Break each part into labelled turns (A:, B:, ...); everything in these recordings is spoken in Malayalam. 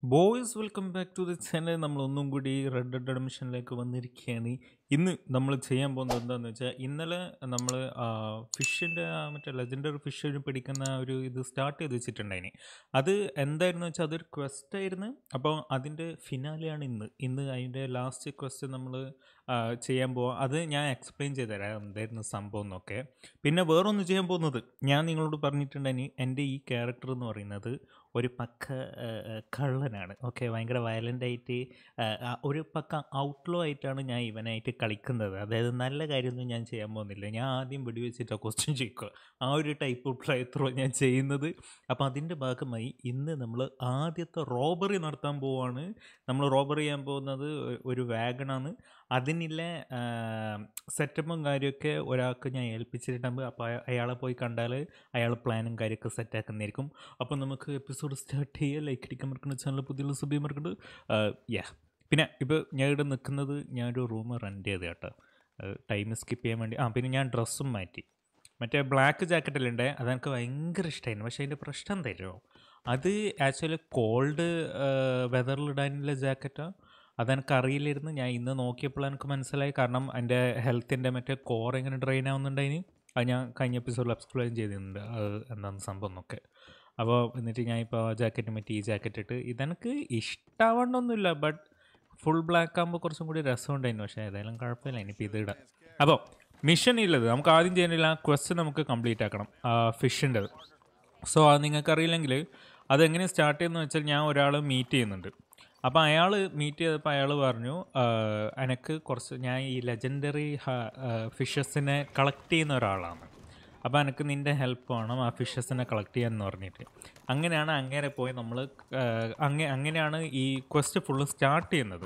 A: Boys, welcome back to the channel. We are here in Red Dead Redemption. ഇന്ന് നമ്മൾ ചെയ്യാൻ പോകുന്നത് എന്താണെന്ന് വെച്ചാൽ ഇന്നലെ നമ്മൾ ഫിഷിൻ്റെ മറ്റേ ലെജൻഡറി ഫിഷ് പിടിക്കുന്ന ഒരു ഇത് സ്റ്റാർട്ട് ചെയ്ത് വെച്ചിട്ടുണ്ടായിന് അത് എന്തായിരുന്നു വെച്ചാൽ അതൊരു ക്വസ്റ്റ് ആയിരുന്നു അപ്പോൾ അതിൻ്റെ ഫിനാലെയാണ് ഇന്ന് ഇന്ന് അതിൻ്റെ ലാസ്റ്റ് ക്വസ്റ്റ് നമ്മൾ ചെയ്യാൻ പോവാം അത് ഞാൻ എക്സ്പ്ലെയിൻ ചെയ്ത് തരാം എന്തായിരുന്നു സംഭവം എന്നൊക്കെ പിന്നെ വേറൊന്ന് ചെയ്യാൻ പോകുന്നത് ഞാൻ നിങ്ങളോട് പറഞ്ഞിട്ടുണ്ടായി എൻ്റെ ഈ ക്യാരക്ടർ എന്ന് പറയുന്നത് ഒരു പക്ക കള്ളനാണ് ഓക്കെ ഭയങ്കര വയലൻ്റ് ആയിട്ട് ഒരു പക്ക ഔട്ട്ലോ ആയിട്ടാണ് ഞാൻ ഇവനായിട്ട് കളിക്കുന്നത് അതായത് നല്ല കാര്യമൊന്നും ഞാൻ ചെയ്യാൻ പോകുന്നില്ല ഞാൻ ആദ്യം വെടിവെച്ചിട്ടാണ് ക്വസ്റ്റ്യൻ ചോദിക്കുക ആ ഒരു ടൈപ്പ് ഓഫ് ട്രൈ ത്രോ ഞാൻ ചെയ്യുന്നത് അപ്പം അതിൻ്റെ ഭാഗമായി ഇന്ന് നമ്മൾ ആദ്യത്തെ റോബറി നടത്താൻ പോവാണ് നമ്മൾ റോബറി ചെയ്യാൻ പോകുന്നത് ഒരു വാഗണാണ് അതിനിലെ സെറ്റപ്പും കാര്യമൊക്കെ ഒരാൾക്ക് ഞാൻ ഏൽപ്പിച്ചിട്ടുണ്ട് അപ്പോൾ അയാളെ പോയി കണ്ടാൽ അയാൾ പ്ലാനും കാര്യമൊക്കെ സെറ്റാക്കുന്നതായിരിക്കും അപ്പം നമുക്ക് എപ്പിസോഡ് സ്റ്റാർട്ട് ചെയ്യുക ലൈക്ക് അടിക്കാൻ മറക്കുന്ന ചാനൽ പുതിയ സുബിയും മറക്കുന്നുണ്ട് യാ പിന്നെ ഇപ്പോൾ ഞാൻ ഇവിടെ നിൽക്കുന്നത് ഞാനൊരു റൂം റെൻ്റ് ചെയ്ത് കേട്ടോ ടൈം സ്കിപ്പ് ചെയ്യാൻ വേണ്ടി ആ പിന്നെ ഞാൻ ഡ്രസ്സും മാറ്റി മറ്റേ ബ്ലാക്ക് ജാക്കറ്റല്ലേ ഉണ്ടേ അതെനിക്ക് ഭയങ്കര ഇഷ്ടമായിരുന്നു പക്ഷേ അതിൻ്റെ പ്രശ്നം എന്തായിരുന്നു അത് ആക്ച്വലി കോൾഡ് വെതറിലിടാനുള്ള ജാക്കറ്റോ അതെനിക്ക് അറിയില്ലായിരുന്നു ഞാൻ ഇന്ന് നോക്കിയപ്പോൾ എനിക്ക് മനസ്സിലായി കാരണം എൻ്റെ ഹെൽത്തിൻ്റെ മറ്റേ കോർ എങ്ങനെ ഡ്രെയിൻ ആവുന്നുണ്ടായിന് അത് ഞാൻ കഴിഞ്ഞ എപ്പിസോഡിൽ എക്സ്പ്ലെയിൻ ചെയ്തിട്ടുണ്ട് അത് എന്താണ് സംഭവം എന്നൊക്കെ അപ്പോൾ എന്നിട്ട് ഞാൻ ഇപ്പോൾ ആ ജാക്കറ്റ് മറ്റേ ഈ ജാക്കറ്റ് ഇട്ട് ഇതെനിക്ക് ഇഷ്ടമാവണമെന്നില്ല ബട്ട് ഫുൾ ബ്ലാക്ക് ആകുമ്പോൾ കുറച്ചും കൂടി രസമുണ്ടായിരുന്നു പക്ഷേ ഏതായാലും കുഴപ്പമില്ല ഇനിയിപ്പോൾ ഇത് ഇടാം അപ്പോൾ മിഷൻ ഇല്ലത് നമുക്ക് ആദ്യം ചെയ്യാനുള്ള ആ ക്വസ്റ്റ് നമുക്ക് കംപ്ലീറ്റ് ആക്കണം ഫിഷിൻ്റെത് സോ അത് നിങ്ങൾക്കറിയില്ലെങ്കിൽ അതെങ്ങനെ സ്റ്റാർട്ട് ചെയ്യുന്നത് വെച്ചാൽ ഞാൻ ഒരാൾ മീറ്റ് ചെയ്യുന്നുണ്ട് അപ്പോൾ അയാൾ മീറ്റ് ചെയ്തപ്പോൾ അയാൾ പറഞ്ഞു എനിക്ക് കുറച്ച് ഞാൻ ഈ ലെജൻഡറി ഫിഷസിനെ കളക്ട് ചെയ്യുന്ന ഒരാളാണ് അപ്പോൾ എനിക്ക് നിൻ്റെ ഹെൽപ്പ് വേണം ആ ഫിഷസിനെ കളക്ട് ചെയ്യാമെന്ന് പറഞ്ഞിട്ട് അങ്ങനെയാണ് അങ്ങേരെ പോയി നമ്മൾ അങ്ങ അങ്ങനെയാണ് ഈ ക്വസ്റ്റ് ഫുള്ള് സ്റ്റാർട്ട് ചെയ്യുന്നത്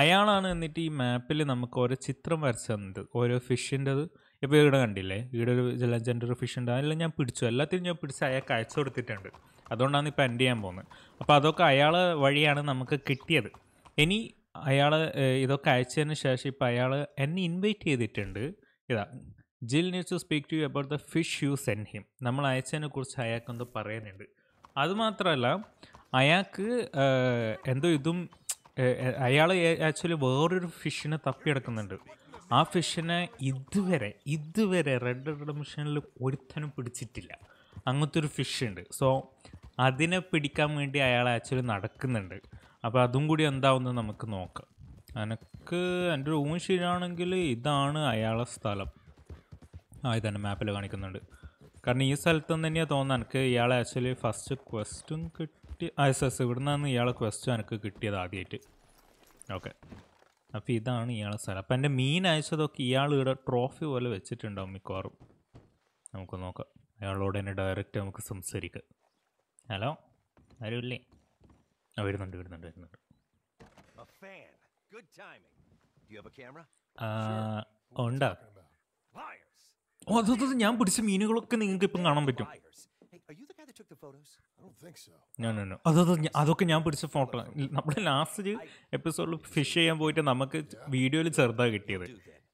A: അയാളാണ് എന്നിട്ട് ഈ മാപ്പിൽ നമുക്ക് ഓരോ ചിത്രം വരച്ചു തന്നത് ഓരോ ഫിഷിൻ്റെത് ഇപ്പോൾ ഇവിടെ കണ്ടില്ലേ ഇവിടെ ഒരു ജലജൻ്റെ ഒരു ഫിഷ് ഉണ്ട് അതെല്ലാം ഞാൻ പിടിച്ചു എല്ലാത്തിനും ഞാൻ പിടിച്ച് അയാൾക്ക് അയച്ചു കൊടുത്തിട്ടുണ്ട് അതുകൊണ്ടാണ് ഇപ്പോൾ എൻഡ് ചെയ്യാൻ പോകുന്നത് അപ്പോൾ അതൊക്കെ അയാൾ വഴിയാണ് നമുക്ക് കിട്ടിയത് ഇനി അയാൾ ഇതൊക്കെ അയച്ചതിന് ശേഷം ഇപ്പോൾ അയാൾ എന്നെ ഇൻവൈറ്റ് ചെയ്തിട്ടുണ്ട് ഇതാ Jill needs to speak to you about the fish you sent him നമ്മൾ അയച്ചതിനെ കുറിച്ച് അയാൾക്ക് എന്തോ പറയുന്നുണ്ട് അതുമാത്രമല്ല അയാൾക്ക് എന്തോ ഇതും അയാൾ ആക്ച്വലി വേറൊരു ഫിഷിനെ തപ്പിയെടുക്കുന്നുണ്ട് ആ ഫിഷിനെ ഇതുവരെ ഇതുവരെ റെഡ് റെഡ് മിഷനിൽ ഒരുത്തനും പിടിച്ചിട്ടില്ല അങ്ങനത്തെ ഒരു ഫിഷ് ഉണ്ട് സോ അതിനെ പിടിക്കാൻ വേണ്ടി അയാൾ ആക്ച്വലി നടക്കുന്നുണ്ട് അപ്പോൾ അതും കൂടി എന്താവുന്നത് നമുക്ക് നോക്കാം എനിക്ക് എൻ്റെ ഒരു ഊൺ ശരിയാണെങ്കിൽ ഇതാണ് അയാളെ സ്ഥലം ആയി തന്നെ മാപ്പിൽ കാണിക്കുന്നുണ്ട് കാരണം ഈ സ്ഥലത്ത് നിന്ന് തന്നെയാണ് തോന്നുന്നത് എനിക്ക് ഇയാളെ ആക്ച്വലി ഫസ്റ്റ് ക്വസ്റ്റും കിട്ടി ആ എസ് എസ് ഇവിടെ നിന്നാണ് ഇയാളെ ക്വസ്റ്റും എനിക്ക് കിട്ടിയത് ആദ്യമായിട്ട് ഓക്കെ അപ്പോൾ ഇതാണ് ഇയാളെ സ്ഥലം അപ്പം എൻ്റെ മീൻ അയച്ചതൊക്കെ ഇയാൾ ഇവിടെ ട്രോഫി പോലെ വെച്ചിട്ടുണ്ടാവും മിക്കവാറും നമുക്ക് നോക്കാം അയാളോട് തന്നെ ഡയറക്റ്റ് നമുക്ക് സംസാരിക്കാം ഹലോ ആരുമില്ലേ ആ വരുന്നുണ്ട് വരുന്നുണ്ട് വരുന്നുണ്ട് ഉണ്ടാ ഓ അത് ഞാൻ പിടിച്ച മീനുകളൊക്കെ നിങ്ങൾക്ക് ഇപ്പം കാണാൻ പറ്റും അതൊക്കെ ഞാൻ പിടിച്ച ഫോട്ടോ നമ്മുടെ ലാസ്റ്റ് എപ്പിസോഡിൽ ഫിഷ് ചെയ്യാൻ പോയിട്ട് നമുക്ക് വീഡിയോയിൽ ചെറുതാണ് കിട്ടിയത്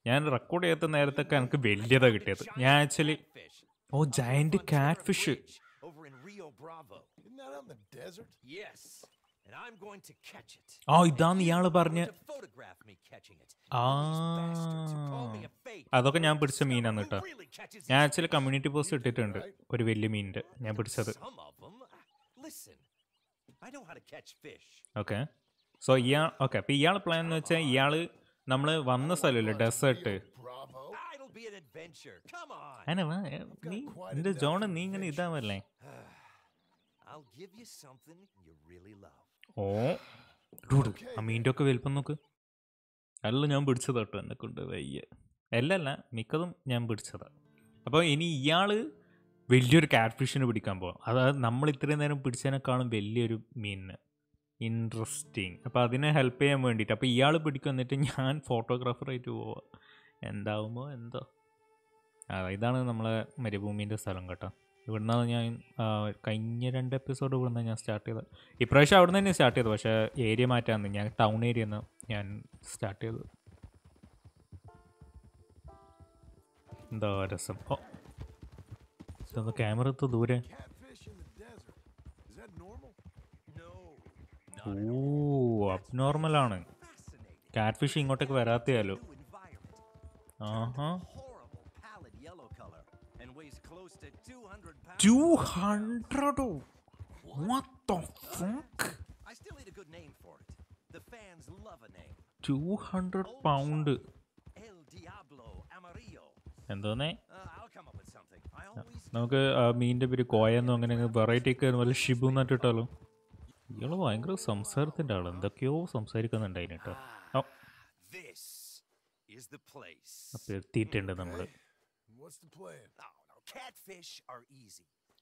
A: ഞാൻ റെക്കോർഡ് ചെയ്യാത്ത നേരത്തൊക്കെ എനിക്ക് വലിയതാണ് കിട്ടിയത് ഞാൻ actually oh giant catfish oh ഇതാന്ന് ഇയാള് പറഞ്ഞ് ആ അതൊക്കെ ഞാൻ പിടിച്ച മീനാണ് കേട്ടോ ഞാൻ ആക്ച്വലി കമ്മ്യൂണിറ്റി പോസ്റ്റ് ഇട്ടിട്ടുണ്ട് ഒരു വലിയ മീനിന്റെ ഞാൻ പിടിച്ചത് ഓക്കെ സോ ഇയാൾ ഓക്കെ അപ്പൊ ഇയാൾ പ്ലാൻ എന്ന് വെച്ചാൽ ഇയാള് നമ്മൾ വന്ന സ്ഥലമില്ലേ ഡെസേർട്ട് നിന്റെ ജോണ് നീ ഇങ്ങനെ ഇതാവല്ലേ ഓ ഡൂഡ് ആ മീൻ്റെ ഒക്കെ വലിപ്പം നോക്ക് അല്ല ഞാൻ പിടിച്ചതോട്ടോ എന്നെ കൊണ്ട് വയ്യ എല്ലല്ല മിക്കതും ഞാൻ പിടിച്ചത് അപ്പോൾ ഇനി ഇയാൾ വലിയൊരു കാറ്റ് ഫിഷിന് പിടിക്കാൻ പോകും അതായത് നമ്മൾ ഇത്രയും നേരം പിടിച്ചതിനേക്കാളും വലിയൊരു മീനിന് ഇൻട്രസ്റ്റിങ് അപ്പോൾ അതിനെ ഹെൽപ്പ് ചെയ്യാൻ വേണ്ടിയിട്ട് അപ്പോൾ ഇയാൾ പിടിക്കും എന്നിട്ട് ഞാൻ ഫോട്ടോഗ്രാഫറായിട്ട് പോവാം എന്താവുമോ എന്തോ ഇതാണ് നമ്മളെ മരുഭൂമിൻ്റെ സ്ഥലം കേട്ടോ നിന്നാണ് ഞാൻ കഴിഞ്ഞ രണ്ട് എപ്പിസോഡ് നിന്ന് ഞാൻ സ്റ്റാർട്ട് ചെയ്തത് ഇപ്രാവശ്യം നിന്ന് തന്നെ സ്റ്റാർട്ട് ചെയ്തത് പക്ഷേ ഏരിയ മാറ്റാന്ന് ഞാൻ ടൗൺ ഏരിയ നിന്ന് ഞാൻ സ്റ്റാർട്ട് ചെയ്തത് എന്താ രസം ഓ ക്യാമറ എത്തു ദൂരെ ഓ ആണ് കാറ്റ് ഫിഷ് ഇങ്ങോട്ടേക്ക് വരാത്തയാലോ ആഹാ ടു ഹൺഡ്രഡോ 200 പൗണ്ട് എന്തോന്നെ uh, നമുക്ക് മീനിൻ്റെ പേര് കോയെന്നോ അങ്ങനെ വെറൈറ്റി ഒക്കെ വല്ല ഷിബു എന്നിട്ടിട്ടാലോ ഇയാൾ ഭയങ്കര സംസാരത്തിൻ്റെ ആൾ എന്തൊക്കെയോ സംസാരിക്കുന്നുണ്ട് അതിനിട്ടോ അപ്പോൾ എത്തിയിട്ടുണ്ട് നമ്മൾ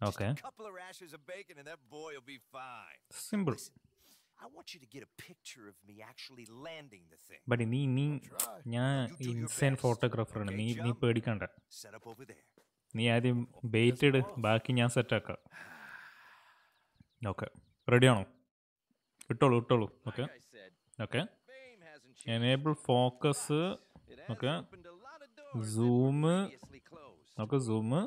A: okay simple I want you to get a picture of me actually landing the thing. But നീ നീ ഞാൻ ഇൻസൈൻ ഫോട്ടോഗ്രാഫറാണ് നീ നീ പേടിക്കണ്ട നീ ആദ്യം ബേറ്റ് ഇട് ബാക്കി ഞാൻ സെറ്റ് ആക്കാം റെഡി റെഡിയാണോ ഇട്ടോളൂ ഇട്ടോളൂ okay okay enable focus okay zoom okay zoom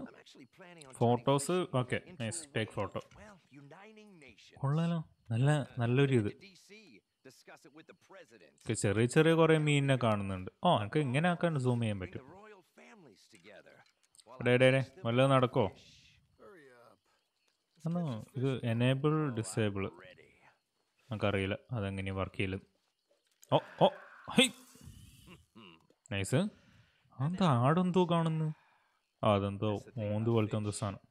A: photos okay nice take photo കൊള്ളാലോ നല്ല നല്ലൊരു ഇത് ചെറിയ ചെറിയ കുറെ മീനിനെ കാണുന്നുണ്ട് ഓ എനിക്ക് ഇങ്ങനെ ആക്കാൻ സൂം ചെയ്യാൻ പറ്റും ഡേ വല്ലതും നടക്കോ ഇത് എനേബിൾ ഡിസേബിൾ നമുക്കറിയില്ല അതെങ്ങനെയാണ് വർക്ക് ചെയ്യല് ഓ ഓ ഹൈ നൈസ് അത് ആടെന്തോ കാണുന്നു ആ അതെന്തോ മൂന്ന് പോലത്തെ എന്തോ സാധനം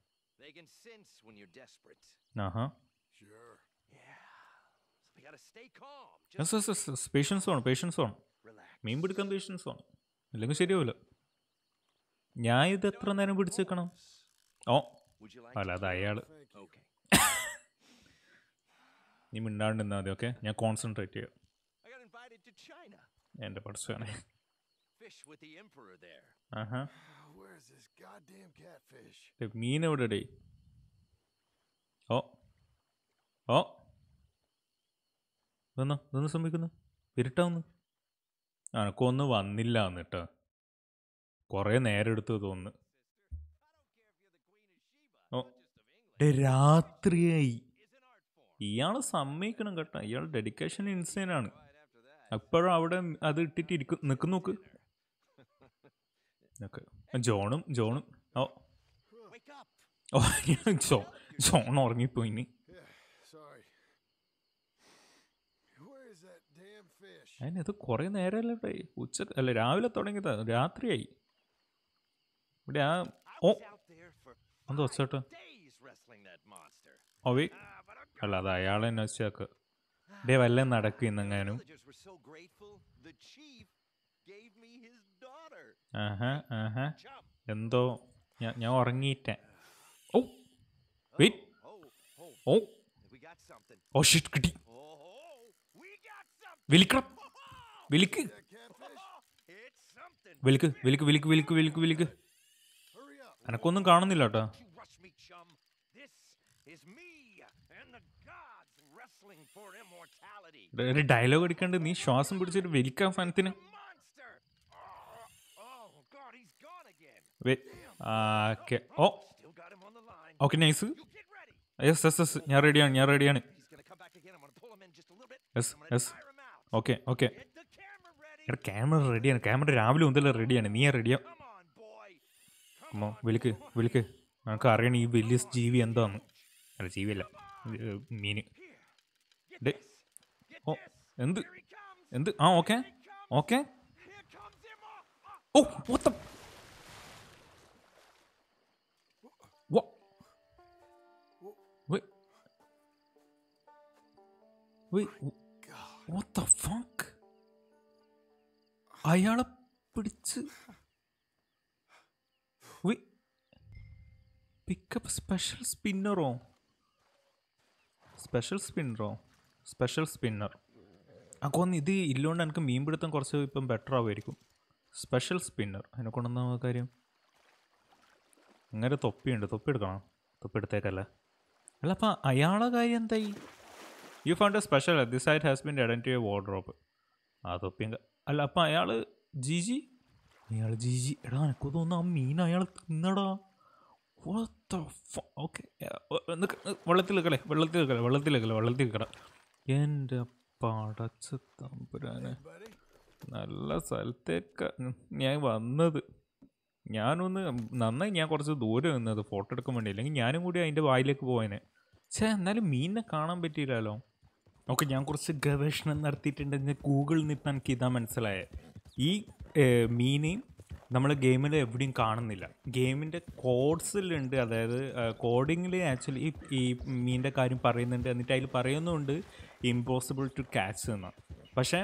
A: പേഷ്യൻസ് വേണം പേഷ്യൻസ് വേണം മീൻ പിടിക്കാൻ പേഷ്യൻസ് വേണം അല്ലെങ്കിൽ ശരിയാവില്ല ഞാൻ ഇത് എത്ര നേരം പിടിച്ചേക്കണം ഓ അല്ല അത് അയാള് നീ മിണ്ടാണ്ടിരുന്നാൽ മതി ഓക്കെ ഞാൻ കോൺസെൻട്രേറ്റ് ചെയ്യാം എന്റെ പഠിച്ചാണ് മീൻ എവിടെ ഓ ഓ ഇതെന്നാ ഇതെന്ന് സംഭവിക്കുന്നു ഇരുട്ടാവുന്നു എനക്കൊന്നും വന്നില്ല എന്നിട്ടാ കുറേ നേരം എടുത്തു തോന്നുന്നു ഓ രാത്രിയായി ഇയാൾ സമ്മതിക്കണം കേട്ടോ ഇയാൾ ഡെഡിക്കേഷൻ ഇൻസൈൻ ആണ് അപ്പോഴും അവിടെ അത് ഇട്ടിട്ട് ഇരിക്കും നിൽക്കും നോക്ക് ജോണും ജോണും ഓ ഓ ജോ ജോൺ ഉറങ്ങിപ്പോയിന് അതിനത് കുറേ നേരമല്ലേ ഉച്ച അല്ല രാവിലെ തുടങ്ങിയതാ രാത്രിയായി ഇവിടെ ആ ഓ എന്തോ ഒച്ചോട്ട് ഓവി അല്ല അത് അയാളെ അന്വേഷിച്ചാക്ക് ഡേ വല്ല നടക്കും ഇന്നെങ്ങാനും എന്തോ ഞാൻ ഞാൻ ഉറങ്ങിയിട്ടേ ഓ വെയിറ്റ് ഓ ഓ ഷിറ്റ് കിട്ടി വിളിക്കണം വിളിക്ക് വിളിക്ക് വിളിക്ക് വിളിക്ക് വിളിക്ക് വിളിക്ക് വിളിക്ക് എനക്കൊന്നും കാണുന്നില്ല കേട്ടോ ഡയലോഗ് അടിക്കണ്ട് നീ ശ്വാസം പിടിച്ചിട്ട് വിളിക്കാൻ ഫാനത്തിന് oh nice yes yes yes ഞാൻ റെഡിയാണ് ഞാൻ റെഡിയാണ് യെസ് യെസ് ഓക്കെ ഓക്കെ എടാ ക്യാമറ റെഡിയാണ് ക്യാമറ രാവിലെ മുതൽ റെഡിയാണ് നീ റെഡിയാ അമ്മോ വിളിക്ക് വിളിക്ക് നമുക്ക് അറിയണം ഈ വലിയ ജീവി എന്താന്ന് അല്ല ജീവിയല്ല മീൻ മീന് ഓ എന്ത് എന്ത് ആ ഓക്കെ ഓക്കെ ഓ മൊത്തം Wait, what the fuck? അയാളെ പിടിച്ച് പിക്കപ്പ് സ്പെഷ്യൽ സ്പിന്നറോ സ്പെഷ്യൽ സ്പിന്നറോ സ്പെഷ്യൽ സ്പിന്നർ അക്കൊന്ന് ഇത് ഇല്ലോണ്ട് എനിക്ക് മീൻ പിടുത്തം കുറച്ച് ഇപ്പം ബെറ്റർ ആവുമായിരിക്കും സ്പെഷ്യൽ സ്പിന്നർ അതിനെ കൊണ്ടുവന്ന കാര്യം അങ്ങനെ തൊപ്പിയുണ്ട് തൊപ്പി എടുക്കണം തൊപ്പി എടുത്തേക്കല്ലേ അല്ല അപ്പം അയാളെ കാര്യം എന്തായി you found a special this site has been identify wardrobe ആ തൊപ്പിയും അല്ല അപ്പം അയാൾ ജിജി അയാൾ ജിജി എടാ എനക്ക് തോന്നുന്നു ആ മീൻ അയാൾ തിന്നടാ ഓക്കെ വെള്ളത്തിൽ നിൽക്കലേ വെള്ളത്തിൽ നിൽക്കലേ വെള്ളത്തിൽ നിൽക്കലേ വെള്ളത്തിൽ നിൽക്കട എൻ്റെ പടച്ച തമ്പുരാനെ നല്ല സ്ഥലത്തേക്ക് ഞാൻ വന്നത് ഞാനൊന്ന് നന്നായി ഞാൻ കുറച്ച് ദൂരെ നിന്നത് ഫോട്ടോ എടുക്കാൻ വേണ്ടി അല്ലെങ്കിൽ ഞാനും കൂടി അതിൻ്റെ വായിലേക്ക് പോയേനെ പക്ഷേ എന്നാലും മീനിനെ കാണാൻ പറ്റിയില്ലല്ലോ ഓക്കെ ഞാൻ കുറച്ച് ഗവേഷണം നടത്തിയിട്ടുണ്ടെന്ന് ഗൂഗിളിൽ നിന്ന് എനിക്ക് ഇതാ മനസ്സിലായത് ഈ മീനെയും നമ്മൾ ഗെയിമിൽ എവിടെയും കാണുന്നില്ല ഗെയിമിൻ്റെ കോഡ്സിലുണ്ട് അതായത് കോഡിങ്ങിൽ ആക്ച്വലി ഈ മീനിൻ്റെ കാര്യം പറയുന്നുണ്ട് എന്നിട്ട് അതിൽ പറയുന്നുണ്ട് ഇമ്പോസിബിൾ ടു ക്യാച്ച് എന്ന് പക്ഷേ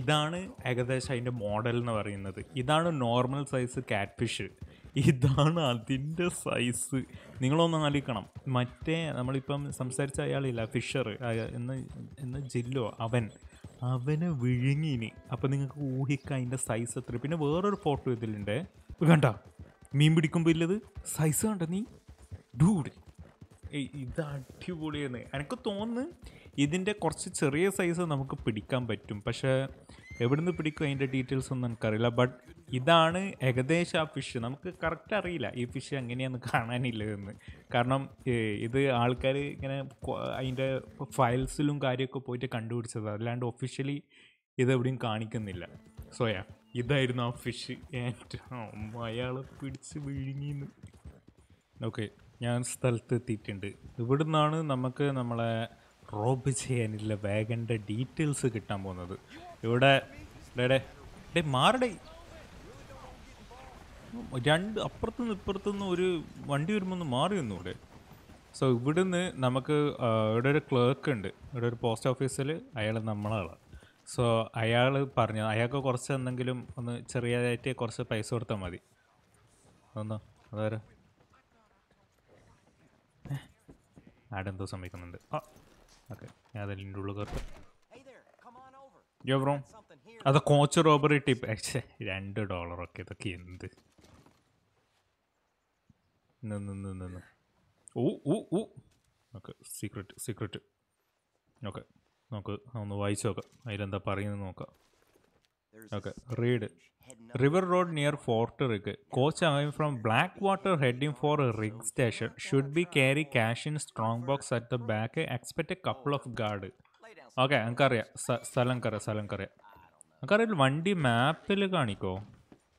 A: ഇതാണ് ഏകദേശം അതിൻ്റെ മോഡൽ എന്ന് പറയുന്നത് ഇതാണ് നോർമൽ സൈസ് കാറ്റ് ഫിഷ് ഇതാണ് അതിൻ്റെ സൈസ് നിങ്ങളൊന്ന് ആലോചിക്കണം മറ്റേ നമ്മളിപ്പം സംസാരിച്ച അയാളില്ല ഫിഷർ എന്ന എന്ന ജില്ലോ അവൻ അവനെ വിഴുങ്ങിനി അപ്പം നിങ്ങൾക്ക് ഊഹിക്കാം അതിൻ്റെ സൈസ് എത്ര പിന്നെ വേറൊരു ഫോട്ടോ ഇതിലുണ്ട് കണ്ട മീൻ പിടിക്കുമ്പോൾ ഇല്ലത് സൈസ് കണ്ട നീ ഡൂഡ് ഇത് അടിപൊളിയാണ് എനിക്ക് തോന്നുന്നു ഇതിൻ്റെ കുറച്ച് ചെറിയ സൈസ് നമുക്ക് പിടിക്കാൻ പറ്റും പക്ഷേ എവിടുന്ന് പിടിക്കും അതിൻ്റെ ഡീറ്റെയിൽസ് ഒന്നും എനിക്കറിയില്ല ബട്ട് ഇതാണ് ഏകദേശം ആ ഫിഷ് നമുക്ക് കറക്റ്റ് അറിയില്ല ഈ ഫിഷ് എങ്ങനെയാന്ന് കാണാനില്ലതെന്ന് കാരണം ഇത് ആൾക്കാർ ഇങ്ങനെ അതിൻ്റെ ഫയൽസിലും കാര്യമൊക്കെ പോയിട്ട് കണ്ടുപിടിച്ചത് അല്ലാണ്ട് ഒഫീഷ്യലി ഇത് എവിടെയും കാണിക്കുന്നില്ല സോയാ ഇതായിരുന്നു ആ ഫിഷ് അയാളെ പിടിച്ച് വിഴുങ്ങിന്ന് ഓക്കെ ഞാൻ സ്ഥലത്ത് എത്തിയിട്ടുണ്ട് ഇവിടുന്നാണ് നമുക്ക് നമ്മളെ റോബ് ചെയ്യാനില്ല വാഗൻ്റെ ഡീറ്റെയിൽസ് കിട്ടാൻ പോകുന്നത് ഇവിടെ ഡേ ഡേ മാറടേ രണ്ട് അപ്പുറത്തുനിന്ന് ഇപ്പുറത്തുനിന്ന് ഒരു വണ്ടി വരുമ്പോൾ ഒന്ന് മാറി നിന്നു ഇവിടെ സോ ഇവിടുന്ന് നമുക്ക് ഇവിടെ ഒരു ക്ലർക്ക് ഉണ്ട് ഇവിടെ ഒരു പോസ്റ്റ് ഓഫീസിൽ അയാൾ നമ്മളാളാണ് സോ അയാൾ പറഞ്ഞു അയാൾക്ക് കുറച്ച് എന്തെങ്കിലും ഒന്ന് ചെറിയതായിട്ട് കുറച്ച് പൈസ കൊടുത്താൽ മതി ഒന്നോ അതാരോ ആടെന്തോ സംഭവിക്കുന്നുണ്ട് ആ അത് കോച്ച് റോബറി ടിപ്പ് പക്ഷേ രണ്ട് ഡോളറൊക്കെ ഇതൊക്കെ എന്ത് oh oh oh okay secret secret okay നമുക്ക് ഒന്ന് വായിച്ചു നോക്കാം അതിലെന്താ പറയുന്നത് നോക്കാം okay read river road near fort Rig. Coach away from Blackwater for for rig station should be carry cash in strong box at the back Expect a couple of guard okay എനിക്കറിയാം സ്ഥലം കറിയാം സ്ഥലം കറിയാം എനിക്കറിയില്ല വണ്ടി മാപ്പിൽ കാണിക്കോ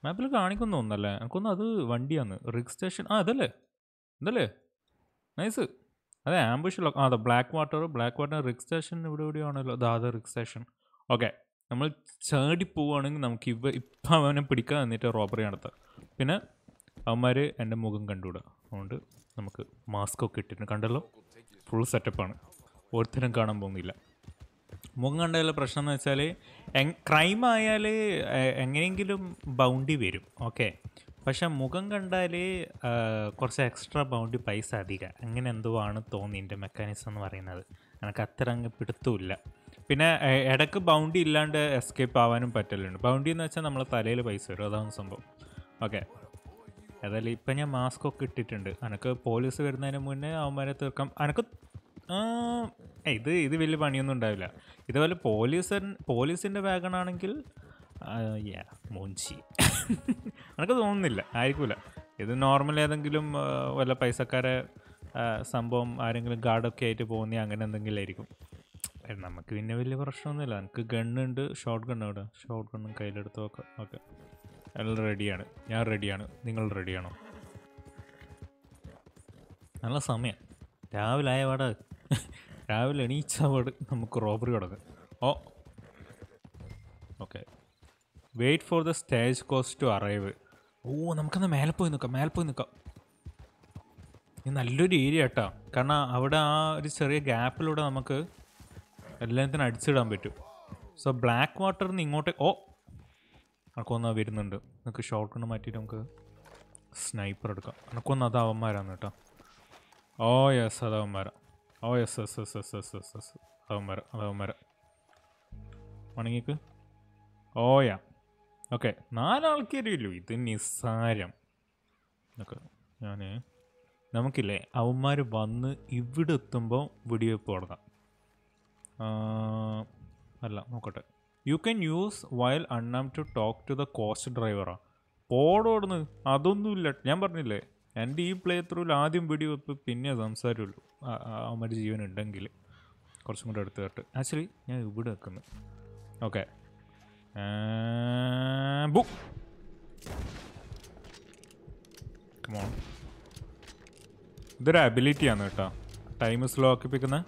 A: മാപ്പിൽ കാണിക്കുന്നു ഒന്നല്ലേ എനിക്കൊന്നും അത് വണ്ടിയാണ് റിഗ് സ്റ്റേഷൻ ആ അതല്ലേ ഇതല്ലേ നൈസ് അതെ ആംബുഷൻ ആ അതെ Blackwater Blackwater rig station ഇവിടെ ഇവിടെയാണല്ലോ അതാ അത് റിഗ് സ്റ്റേഷൻ ഓക്കെ നമ്മൾ ചാടി പോവുകയാണെങ്കിൽ നമുക്ക് ഇവ ഇപ്പം അവനെ പിടിക്കാൻ എന്നിട്ട് റോബറി നടത്താം പിന്നെ അവന്മാർ എൻ്റെ മുഖം കണ്ടുവിടുക അതുകൊണ്ട് നമുക്ക് മാസ്ക് ഒക്കെ ഇട്ടിട്ട് കണ്ടല്ലോ ഫുൾ സെറ്റപ്പാണ് ഒരുത്തരും കാണാൻ പോകുന്നില്ല മുഖം കണ്ടതിലെ പ്രശ്നം എന്ന് വെച്ചാൽ ക്രൈം ആയാൽ എങ്ങനെയെങ്കിലും ബൗണ്ടി വരും ഓക്കെ പക്ഷെ മുഖം കണ്ടാൽ കുറച്ച് എക്സ്ട്രാ ബൗണ്ടി പൈസ അധികം അങ്ങനെ എന്തോ ആണ് തോന്നി എൻ്റെ മെക്കാനിസം എന്ന് പറയുന്നത് എനിക്ക് അത്ര അങ്ങ് പിടുത്തമില്ല പിന്നെ ഇടക്ക് ബൗണ്ടി ഇല്ലാണ്ട് എസ്കേപ്പ് ആവാനും പറ്റലുണ്ട് ബൗണ്ടി എന്ന് വെച്ചാൽ നമ്മളെ തലയിൽ പൈസ വരും അതാണ് സംഭവം ഓക്കെ ഏതായാലും ഇപ്പം ഞാൻ മാസ്ക് ഒക്കെ ഇട്ടിട്ടുണ്ട് അനക്ക് പോലീസ് വരുന്നതിന് മുന്നേ അവന്മാരെ തീർക്കാം അനക്ക് ഇത് ഇത് വലിയ പണിയൊന്നും ഉണ്ടാവില്ല ഇതുപോലെ പോലീസൻ പോലീസിൻ്റെ വാഗണാണെങ്കിൽ മോഞ്ചി അനക്ക് തോന്നുന്നില്ല ആയിരിക്കില്ല ഇത് നോർമൽ ഏതെങ്കിലും വല്ല പൈസക്കാരെ സംഭവം ആരെങ്കിലും ഗാർഡൊക്കെ ആയിട്ട് പോകുന്ന അങ്ങനെ എന്തെങ്കിലും ആയിരിക്കും നമുക്ക് പിന്നെ വലിയ പ്രശ്നമൊന്നുമില്ല എനിക്ക് ഗണ്ണുണ്ട് ഷോർട്ട് ഗണ്ണ് ഇവിടെ ഷോർട്ട് ഗണ്ണും കയ്യിലെടുത്ത് നോക്കാം ഓക്കെ എല്ലാം റെഡിയാണ് ഞാൻ റെഡിയാണ് നിങ്ങൾ റെഡിയാണോ നല്ല സമയം രാവിലെ ആയ ആയപാട് രാവിലെ എണീച്ച എണീച്ചപാട് നമുക്ക് റോബറി തുടങ്ങും oh okay wait for the stagecoach to arrive oh നമുക്കെന്നാൽ മേലെ പോയി നിൽക്കാം മേലെ പോയി നിൽക്കാം നല്ലൊരു ഏരിയ കേട്ടോ കാരണം അവിടെ ആ ഒരു ചെറിയ ഗ്യാപ്പിലൂടെ നമുക്ക് എല്ലാത്തിനും അടിച്ചിടാൻ പറ്റും സോ ബ്ലാക്ക് വാട്ടറിൽ നിന്ന് ഇങ്ങോട്ട് ഓ അനക്കൊന്ന് വരുന്നുണ്ട് നമുക്ക് ഷോർട്ട് കൊണ്ട് മാറ്റിയിട്ട് നമുക്ക് സ്നൈപ്പർ എടുക്കാം അനക്കൊന്ന് അത് അവന്മാരാണ് കേട്ടോ ഓ യെസ് അത് അവന്മാരാ oh yes yes yes yes yes yes yes അതവന്മാര അതവന്മാര മണങ്ങിക്ക് ഓയാ ഓക്കെ നാലാൾക്കാരില്ലോ ഇത് നിസ്സാരം ഓക്കെ ഞാൻ നമുക്കില്ലേ അവന്മാർ വന്ന് ഇവിടെ എത്തുമ്പോൾ വെടിവെപ്പ് തുടങ്ങാം അല്ല നോക്കട്ടെ യു ക്യാൻ യൂസ് വയൽ അണ്ണാം to talk to the coach ഡ്രൈവറാണ് പോടോടുന്ന് അതൊന്നുമില്ല ഞാൻ പറഞ്ഞില്ലേ എൻ്റെ ഈ പ്ലേ ത്രൂവിൽ ആദ്യം വെപ്പ് പിന്നെ സംസാരമുള്ളൂ അവന്മാർ ജീവൻ ഉണ്ടെങ്കിൽ കുറച്ചും കൂടെ അടുത്ത് കേട്ട് ആക്ച്വലി ഞാൻ ഇവിടെ വെക്കുന്നു ഓക്കെ ബുക്ക് കമോൺ ഇതൊരു അബിലിറ്റിയാണ് കേട്ടോ ടൈം സ്ലോ ആക്കിപ്പിക്കുന്നത്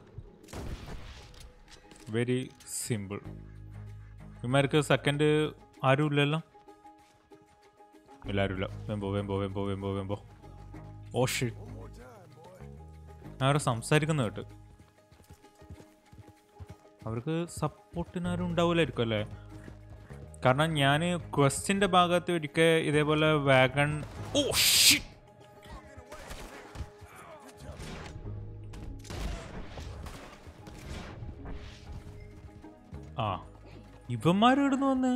A: വെരി സിമ്പിൾ ഇമാർക്ക് സെക്കൻഡ് ആരും ഇല്ലല്ലോ ആരുമില്ലല്ലോ ഇല്ല വെമ്പോ വെമ്പോ വെമ്പോ വെമ്പോ വെമ്പോ ഓഷ് അവരെ സംസാരിക്കുന്ന കേട്ട് അവർക്ക് സപ്പോർട്ടിന് ആരും ഉണ്ടാവില്ലായിരിക്കും അല്ലേ കാരണം ഞാൻ ക്വസ്റ്റിൻ്റെ ഭാഗത്ത് ഒരിക്കൽ ഇതേപോലെ വാഗൺ ഓഷിറ്റ് ആ ഇവന്മാർ ഇവിടുന്ന് വന്നേ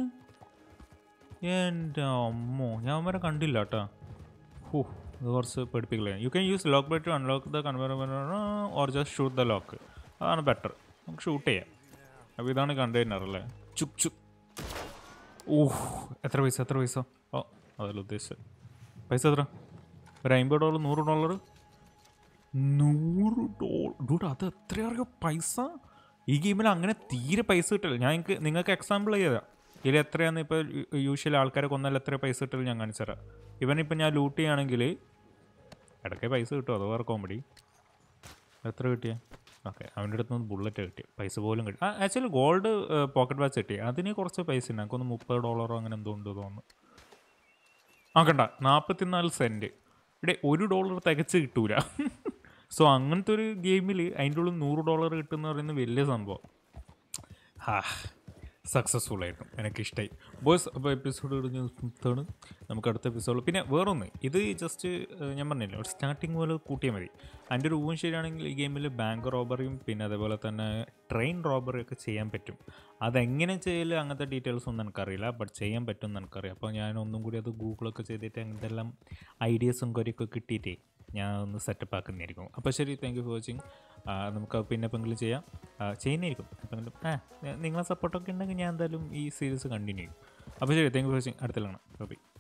A: എൻ്റെ അമ്മോ ഞാൻ അവന്മാരെ കണ്ടില്ല കേട്ടോ ഹൂ ഇത് കുറച്ച് പഠിപ്പിക്കില്ല you can use lock by to unlock the conveyor or just shoot the lock അതാണ് ബെറ്റർ നമുക്ക് ഷൂട്ട് ചെയ്യാം അപ്പോൾ ഇതാണ് കണ്ടെയ്നർ അല്ലേ ചുക് ചു ഊഹ് എത്ര പൈസ എത്ര പൈസ ഓ അതല്ല ഉദ്ദേശിച്ചത് പൈസ എത്ര ഒരു അമ്പത് ഡോളർ നൂറ് ഡോളർ നൂറ് ഡോളർ ഡൂട്ട് അത് എത്രയാറിയോ പൈസ ഈ ഗെയിമിൽ അങ്ങനെ തീരെ പൈസ കിട്ടില്ല ഞാൻ എനിക്ക് നിങ്ങൾക്ക് എക്സാമ്പിൾ ചെയ്തതാണ് ഇതിൽ എത്രയാണ് ഇപ്പോൾ യൂഷ്വൽ ആൾക്കാരെ കൊന്നാൽ എത്ര പൈസ കിട്ടില്ല ഞാൻ കാണിച്ചു തരാം ഇവനിപ്പോൾ ഞാൻ ലൂട്ട് ചെയ്യുകയാണെങ്കിൽ ഇടയ്ക്ക് പൈസ കിട്ടും അതോ വേറെ കോമഡി എത്ര കിട്ടിയ ഓക്കെ അവൻ്റെ അടുത്ത് നിന്ന് ബുള്ളറ്റ് കിട്ടി പൈസ പോലും കിട്ടി ആക്ച്വലി ഗോൾഡ് പോക്കറ്റ് വാച്ച് കിട്ടി അതിന് കുറച്ച് പൈസ ഉണ്ട് എനിക്കൊന്ന് മുപ്പത് ഡോളറോ അങ്ങനെ എന്തോ ഉണ്ട് തോന്നുന്നു ആ കണ്ട നാൽപ്പത്തിനാല് സെൻറ്റ് ഇവിടെ ഒരു ഡോളർ തികച്ച് കിട്ടൂല സോ അങ്ങനത്തെ ഒരു ഗെയിമിൽ അതിൻ്റെ ഉള്ളിൽ നൂറ് ഡോളർ കിട്ടുന്ന പറയുന്ന വലിയ സംഭവം ഹാ സക്സസ്ഫുൾ ആയിട്ടും എനിക്കിഷ്ടമായി ബോയ്സ് അപ്പോൾ എപ്പിസോഡ് ദിവസത്താണ് നമുക്ക് അടുത്ത എപ്പിസോഡ് പിന്നെ വേറൊന്ന് ഇത് ജസ്റ്റ് ഞാൻ പറഞ്ഞില്ല ഒരു സ്റ്റാർട്ടിങ് പോലെ കൂട്ടിയാൽ മതി അതിൻ്റെ ഒരു ഊഹം ശരിയാണെങ്കിൽ ഈ ഗെയിമിൽ ബാങ്ക് റോബറിയും പിന്നെ അതേപോലെ തന്നെ ട്രെയിൻ റോബറിയൊക്കെ ചെയ്യാൻ പറ്റും അതെങ്ങനെ ചെയ്യല് അങ്ങനത്തെ ഡീറ്റെയിൽസ് ഒന്നും എനിക്കറിയില്ല ബട്ട് ചെയ്യാൻ പറ്റും എന്ന് എനിക്കറിയാം അപ്പോൾ ഞാൻ ഒന്നും കൂടി അത് ഗൂഗിളൊക്കെ ചെയ്തിട്ട് അങ്ങനത്തെ എല്ലാം ഐഡിയസും കാര്യമൊക്കെ കിട്ടിയിട്ടേ ഞാൻ ഒന്ന് സെറ്റപ്പ് ആക്കുന്നതായിരിക്കും അപ്പോൾ ശരി താങ്ക് യു ഫോർ വാച്ചിങ് നമുക്ക് പിന്നെ എപ്പെങ്കിലും ചെയ്യാം ചെയ്യുന്നതായിരിക്കും എപ്പെങ്കിലും ആ നിങ്ങളെ സപ്പോർട്ടൊക്കെ ഉണ്ടെങ്കിൽ ഞാൻ എന്തായാലും ഈ സീരീസ് കണ്ടിന്യൂ ചെയ്യും അപ്പോൾ ശരി താങ്ക് യു ഫോർ വാച്ചിങ് അടുത്തലാണ് ഓക്കെ